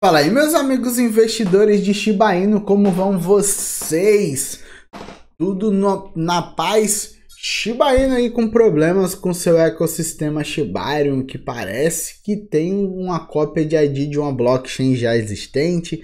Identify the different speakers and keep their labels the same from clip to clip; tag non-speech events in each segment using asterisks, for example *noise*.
Speaker 1: Fala aí, meus amigos investidores de Shiba Inu, como vão vocês? Tudo no, na paz? Shiba Inu aí com problemas com seu ecossistema Shibarium, que parece que tem uma cópia de ID de uma blockchain já existente,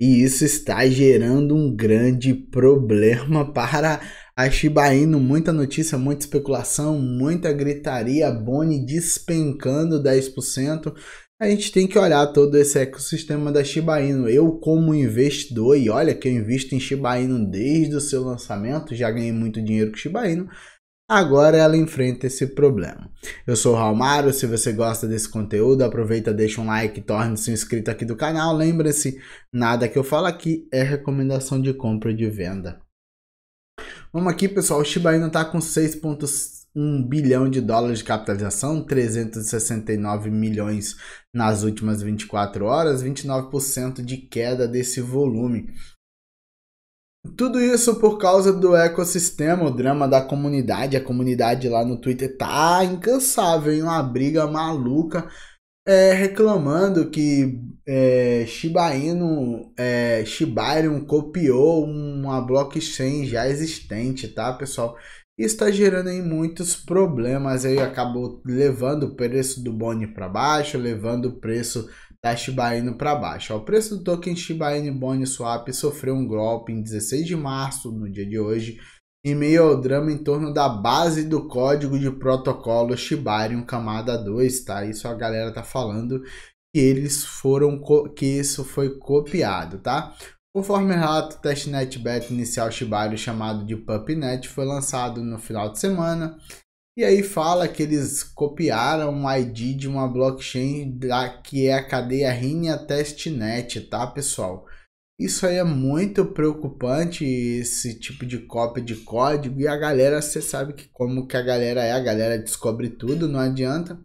Speaker 1: e isso está gerando um grande problema *laughs* para a Shiba Inu. Muita notícia, muita especulação, muita gritaria, Boni despencando 10% a gente tem que olhar todo esse ecossistema da Shiba Inu. Eu, como investidor, e olha que eu invisto em Shiba Inu desde o seu lançamento, já ganhei muito dinheiro com Shiba Inu. Agora ela enfrenta esse problema. Eu sou o Raulmário, se você gosta desse conteúdo, aproveita, deixa um like, torne-se inscrito aqui do canal. Lembre-se, nada que eu falo aqui é recomendação de compra e de venda. Vamos aqui, pessoal. O Shiba Inu está com 6. 1 bilhão de dólares de capitalização, 369 milhões nas últimas 24 horas, 29% de queda desse volume. Tudo isso por causa do ecossistema, o drama da comunidade. A comunidade lá no Twitter tá incansável, em uma briga maluca, é, reclamando que é, Shiba Inu, é, Shiba Inu copiou uma blockchain já existente, tá, pessoal? e está gerando aí muitos problemas aí acabou levando o preço do Boni para baixo, levando o preço da Shiba Inu para baixo. O preço do token Shiba Inu Boni Swap sofreu um golpe em 16 de março, no dia de hoje, em meio ao drama em torno da base do código de protocolo Shiba Inu camada 2, tá? Isso a galera tá falando que eles foram que isso foi copiado, tá? Conforme relato, o testnet beta inicial Shibari chamado de PupNet foi lançado no final de semana e aí fala que eles copiaram o ID de uma blockchain da, que é a cadeia Rinia Testnet, tá pessoal? Isso aí é muito preocupante, esse tipo de cópia de código. E a galera, você sabe que como que a galera é, a galera descobre tudo, não adianta.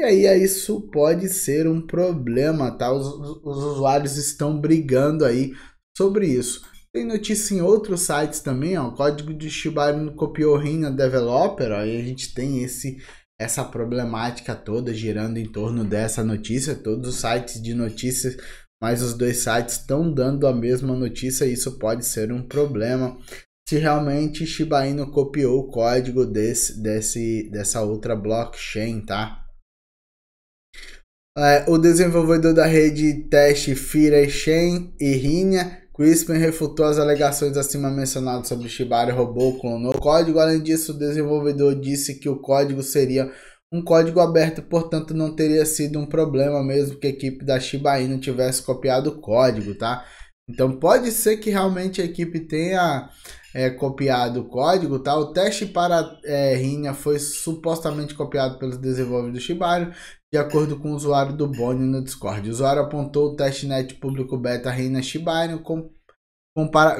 Speaker 1: E aí é isso pode ser um problema, tá? Os, os, usuários estão brigando aí sobre isso. Tem notícia em outros sites também, ó. O código de Shiba Inu copiou Rina Developer, ó. E a gente tem esse essa problemática toda girando em torno dessa notícia. Todos os sites de notícias, mas os dois sites estão dando a mesma notícia. E isso pode ser um problema se realmente Shiba Inu copiou o código desse, desse dessa outra blockchain, tá? É, o desenvolvedor da rede de teste Fira Shen e Rinha, Crispin, refutou as alegações acima mencionadas sobre Shibari Robô clonou o código. Além disso, o desenvolvedor disse que o código seria um código aberto, portanto não teria sido um problema mesmo que a equipe da Shiba Inu tivesse copiado o código, tá? Então pode ser que realmente a equipe tenha é, copiado o código, tá? O teste para é, Rinha foi supostamente copiado pelos desenvolvedores do Shibari, de acordo com o usuário do Boni no Discord. O usuário apontou o testnet público beta Reina Shiba Inu com,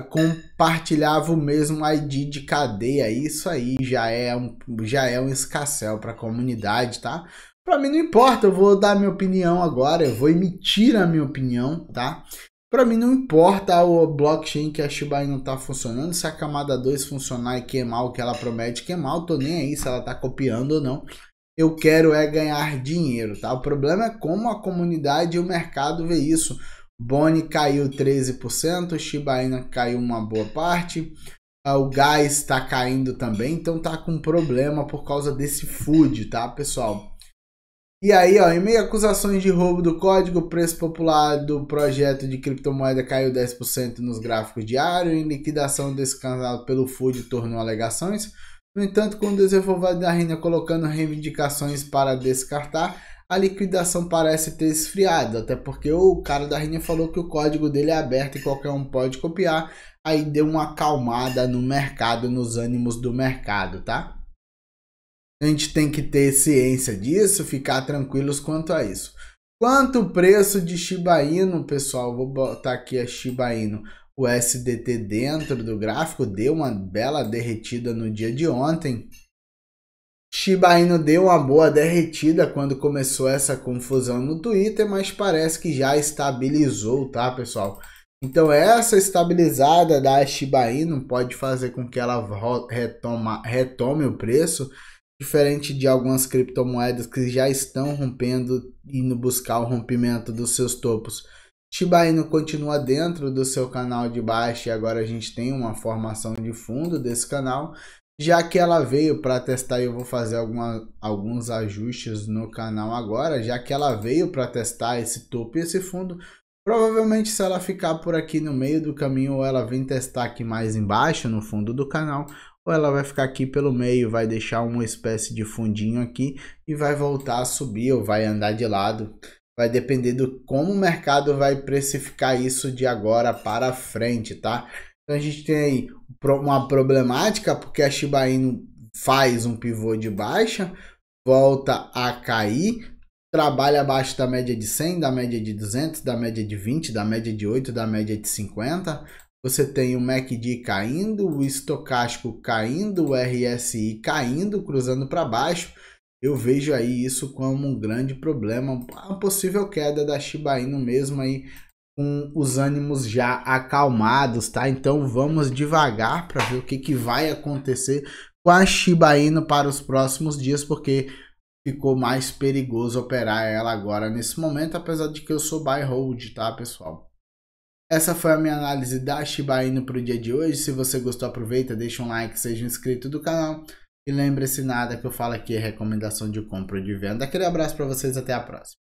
Speaker 1: compartilhava o mesmo ID de cadeia. Isso aí já é um, já é um escassel para a comunidade, tá? Para mim não importa, eu vou dar minha opinião agora, eu vou emitir a minha opinião, tá? Para mim não importa o blockchain que a Shiba não tá funcionando, se a camada 2 funcionar e queimar o que ela promete queimar, eu tô nem aí se ela tá copiando ou não eu quero é ganhar dinheiro, tá? O problema é como a comunidade e o mercado vê isso. Boni caiu 13%, Shiba Inu caiu uma boa parte, ah, o gás está caindo também, então tá com problema por causa desse food, tá, pessoal? E aí, ó, em meio a acusações de roubo do código, o preço popular do projeto de criptomoeda caiu 10% nos gráficos diários, em liquidação desse canal pelo Food tornou alegações. No entanto, com o desenvolvimento da Rina colocando reivindicações para descartar, a liquidação parece ter esfriado, até porque o cara da Rina falou que o código dele é aberto e qualquer um pode copiar, aí deu uma acalmada no mercado, nos ânimos do mercado, tá? A gente tem que ter ciência disso, ficar tranquilos quanto a isso. Quanto o preço de Shiba Inu, pessoal? Vou botar aqui a Shiba Inu o SDT dentro do gráfico deu uma bela derretida no dia de ontem. Shiba Inu deu uma boa derretida quando começou essa confusão no Twitter, mas parece que já estabilizou, tá, pessoal? Então essa estabilizada da Shiba Inu pode fazer com que ela retoma, retome o preço, diferente de algumas criptomoedas que já estão rompendo e indo buscar o rompimento dos seus topos. Shiba Inu continua dentro do seu canal de baixo e agora a gente tem uma formação de fundo desse canal, já que ela veio para testar eu vou fazer alguma, alguns ajustes no canal agora, já que ela veio para testar esse topo e esse fundo, provavelmente se ela ficar por aqui no meio do caminho ou ela vem testar aqui mais embaixo no fundo do canal, ou ela vai ficar aqui pelo meio, vai deixar uma espécie de fundinho aqui e vai voltar a subir ou vai andar de lado vai depender do como o mercado vai precificar isso de agora para frente, tá? Então a gente tem aí uma problemática porque a Shiba Inu faz um pivô de baixa, volta a cair, trabalha abaixo da média de 100, da média de 200, da média de 20, da média de 8, da média de 50. Você tem o MACD caindo, o estocástico caindo, o RSI caindo, cruzando para baixo eu vejo aí isso como um grande problema, a possível queda da Shiba Inu mesmo aí com os ânimos já acalmados, tá? Então vamos devagar para ver o que, que vai acontecer com a Shiba Inu para os próximos dias, porque ficou mais perigoso operar ela agora nesse momento, apesar de que eu sou buy hold, tá, pessoal? Essa foi a minha análise da Shiba Inu para o dia de hoje. Se você gostou, aproveita, deixa um like, seja inscrito do canal. E lembre-se nada que eu falo aqui é recomendação de compra ou de venda. Aquele abraço para vocês, até a próxima.